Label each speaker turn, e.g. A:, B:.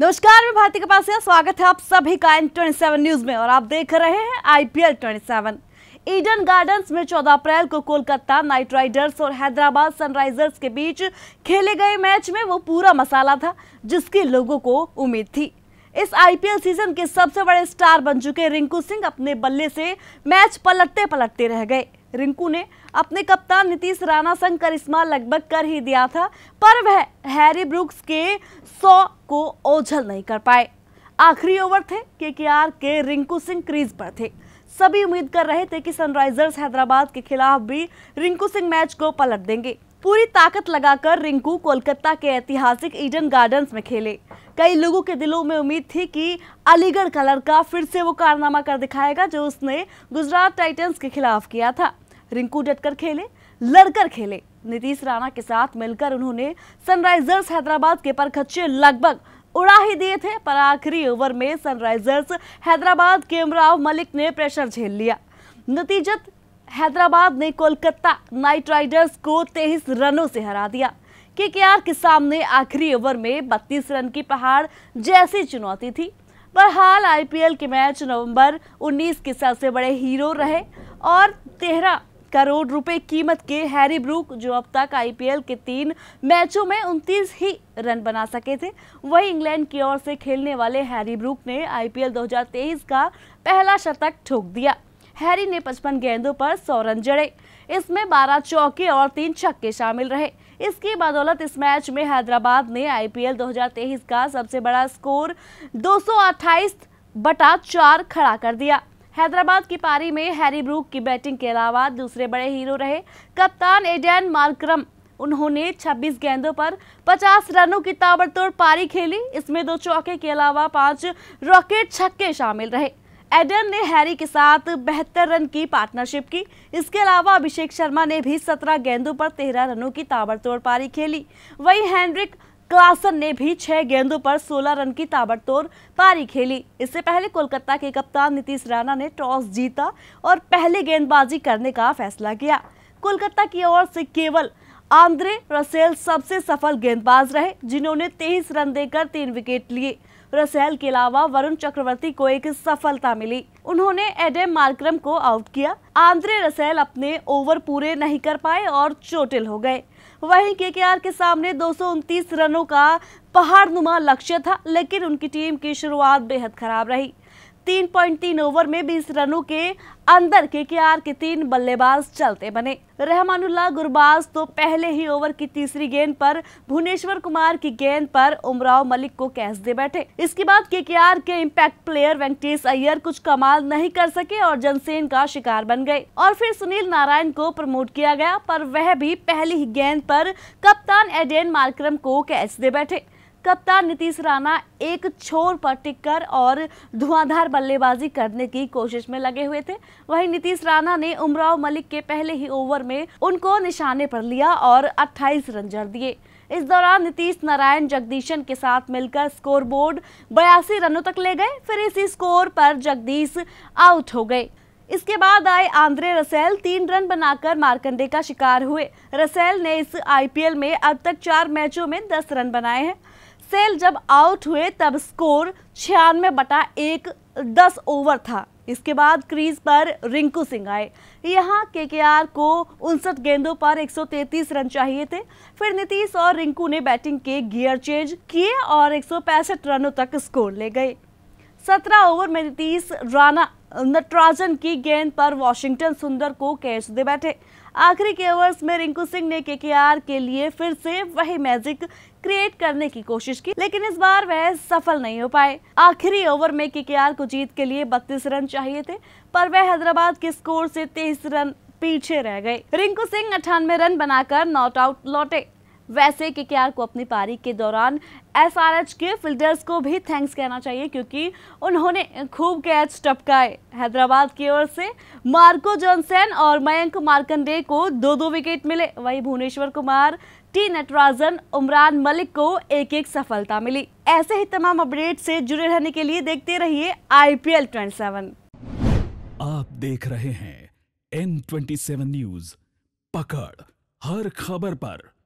A: नमस्कार मैं भारती कपासिया स्वागत है आप सभी का एन ट्वेंटी सेवन न्यूज में और आप देख रहे हैं आईपीएल 27 ईडन गार्डन्स में 14 अप्रैल को कोलकाता नाइट राइडर्स और हैदराबाद सनराइजर्स के बीच खेले गए मैच में वो पूरा मसाला था जिसकी लोगों को उम्मीद थी इस आईपीएल सीजन के सबसे बड़े स्टार बन चुके रिंकू सिंह अपने बल्ले से मैच पलटते पलटते रह गए रिंकू ने अपने कप्तान नीतीश राणा संग करिश्मा लगभग कर ही दिया था पर वह हैरी ब्रुक्स के सौ को ओझल नहीं कर पाए आखिरी ओवर थे के के आर के रिंकू सिंह क्रीज पर थे सभी उम्मीद कर रहे थे कि सनराइजर्स हैदराबाद के खिलाफ भी रिंकू सिंह मैच को पलट देंगे पूरी ताकत लगाकर रिंकू कोलकाता के ऐतिहासिक ईडन गार्डन्स में खेले कई लोगों के दिलों में उम्मीद थी कि अलीगढ़ का लड़का फिर से वो कारनामा कर दिखाएगा जो उसने गुजरात टाइटंस के खिलाफ किया था रिंकू डटकर खेले लड़कर खेले नीतीश राणा के साथ मिलकर उन्होंने सनराइजर्स हैदराबाद के पर खच्चे लगभग उड़ा ही दिए थे पर आखिरी ओवर में सनराइजर्स हैदराबाद के इमराव मलिक ने प्रेशर झेल लिया नतीजत हैदराबाद ने कोलकाता नाइट राइडर्स को तेईस रनों से हरा दिया केकेआर के सामने आखिरी ओवर में 32 रन की पहाड़ जैसी चुनौती थी पर हाल आईपीएल के मैच नवंबर 19 के सबसे बड़े हीरो रहे और तेरह करोड़ रुपए कीमत के हैरी ब्रूक जो अब तक आईपीएल के तीन मैचों में उनतीस ही रन बना सके थे वहीं इंग्लैंड की ओर से खेलने वाले हैरी ब्रूक ने आईपीएल 2023 का पहला शतक ठोक दिया हैरी ने 55 गेंदों पर सौ रन जड़े इसमें 12 चौके और तीन छक्के शामिल रहे इसकी बदौलत इस मैच में हैदराबाद ने आईपीएल 2023 का सबसे बड़ा स्कोर दो बटा चार खड़ा कर दिया हैदराबाद की पारी में हैरी ब्रूक की बैटिंग के अलावा दूसरे बड़े हीरो रहे कप्तान एडन मार्क्रम उन्होंने 26 गेंदों पर 50 रनों की ताबड़तोड़ पारी खेली इसमें दो चौके के अलावा पांच रॉकेट छक्के शामिल रहे एडन ने हैरी के साथ बेहतर रन की पार्टनरशिप की इसके अलावा अभिषेक शर्मा ने भी 17 गेंदों पर तेरह रनों की ताबड़तोड़ पारी खेली वहीं हैंड्रिक क्लासन ने भी छह गेंदों पर 16 रन की ताबड़तोड़ पारी खेली इससे पहले कोलकाता के कप्तान नीतीश राणा ने टॉस जीता और पहले गेंदबाजी करने का फैसला किया कोलकाता की ओर से केवल आंद्रे रसेल सबसे सफल गेंदबाज रहे जिन्होंने तेईस रन देकर तीन विकेट लिए रसेल के अलावा वरुण चक्रवर्ती को एक सफलता मिली उन्होंने एडेम मार्क्रम को आउट किया आंद्रे रसेल अपने ओवर पूरे नहीं कर पाए और चोटिल हो गए वहीं के के सामने दो रनों का पहाड़ नुमा लक्ष्य था लेकिन उनकी टीम की शुरुआत बेहद खराब रही 3.3 ओवर में 20 रनों के अंदर के के आर के तीन बल्लेबाज चलते बने रहमानुल्लाह गुरबाज तो पहले ही ओवर की तीसरी गेंद पर भुवनेश्वर कुमार की गेंद पर उमराव मलिक को कैच दे बैठे इसके बाद के के इम्पैक्ट प्लेयर वेंकटेश अय्यर कुछ कमाल नहीं कर सके और जनसेन का शिकार बन गए और फिर सुनील नारायण को प्रमोट किया गया पर वह भी पहली ही गेंद पर कप्तान एडेन मार्क्रम को कैच दे बैठे कप्तान नीतीश राणा एक छोर पर टिककर और धुआंधार बल्लेबाजी करने की कोशिश में लगे हुए थे वहीं नीतीश राणा ने उमराव मलिक के पहले ही ओवर में उनको निशाने पर लिया और 28 रन जड़ दिए इस दौरान नीतीश नारायण जगदीशन के साथ मिलकर स्कोरबोर्ड बयासी रनों तक ले गए फिर इसी स्कोर पर जगदीश आउट हो गए इसके बाद आए आंद्रे रसेल तीन रन बनाकर मारकंडे का शिकार हुए रसेल ने इस आईपीएल में अब तक चार मैचों में दस रन बनाए हैं सेल जब आउट हुए तब स्कोर छियानवे बटा एक दस ओवर था इसके बाद क्रीज पर रिंकू सिंह आए यहाँ आर को उनसठ गेंदों पर 133 रन चाहिए थे फिर नीतीश और रिंकू ने बैटिंग के गियर चेंज किए और एक रनों तक स्कोर ले गए सत्रह ओवर में नीतीश राणा नटराजन की गेंद पर वॉशिंगटन सुंदर को कैच दे बैठे आखिरी के ओवर्स में रिंकू सिंह ने केकेआर के लिए फिर से वही मैजिक क्रिएट करने की कोशिश की लेकिन इस बार वह सफल नहीं हो पाए आखिरी ओवर में केकेआर को जीत के लिए बत्तीस रन चाहिए थे पर वह हैदराबाद के स्कोर से तेईस रन पीछे रह गए रिंकू सिंह अठानवे रन बनाकर नॉट आउट लौटे वैसे के को अपनी पारी के दौरान एसआरएच के फील्डर्स को भी थैंक्स कहना चाहिए क्योंकि उन्होंने खूब कैच टपकाए हैदराबाद की ओर से मार्को जॉनसन और मयंक मार्कंडे को दो दो विकेट मिले वहीं भुवनेश्वर कुमार टी नटराजन उमरान मलिक को एक एक सफलता मिली ऐसे ही तमाम अपडेट से जुड़े रहने के लिए देखते रहिए आईपीएल 27 आप देख रहे हैं एन ट्वेंटी न्यूज पकड़ हर खबर पर